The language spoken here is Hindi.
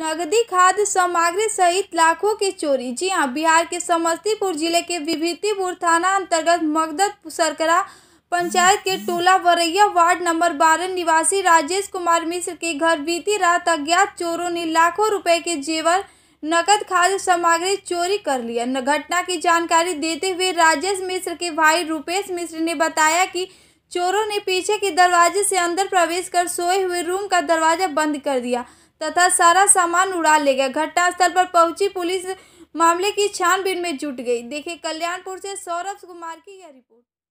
नगदी खाद्य सामग्री सहित लाखों की चोरी जी हां बिहार के समस्तीपुर जिले के विभूतिपुर थाना अंतर्गत मगदत सरकरा पंचायत के टोला वरैया वार्ड नंबर बारह निवासी राजेश कुमार मिश्र के घर बीती रात अज्ञात चोरों ने लाखों रुपए के जेवर नकद खाद्य सामग्री चोरी कर लिया घटना की जानकारी देते हुए राजेश मिश्र के भाई रूपेश मिश्र ने बताया कि चोरों ने पीछे के दरवाजे से अंदर प्रवेश कर सोए हुए रूम का दरवाजा बंद कर दिया तथा सारा सामान उड़ा ले गया घटनास्थल पर पहुंची पुलिस मामले की छानबीन में जुट गई देखिए कल्याणपुर से सौरभ कुमार की यह रिपोर्ट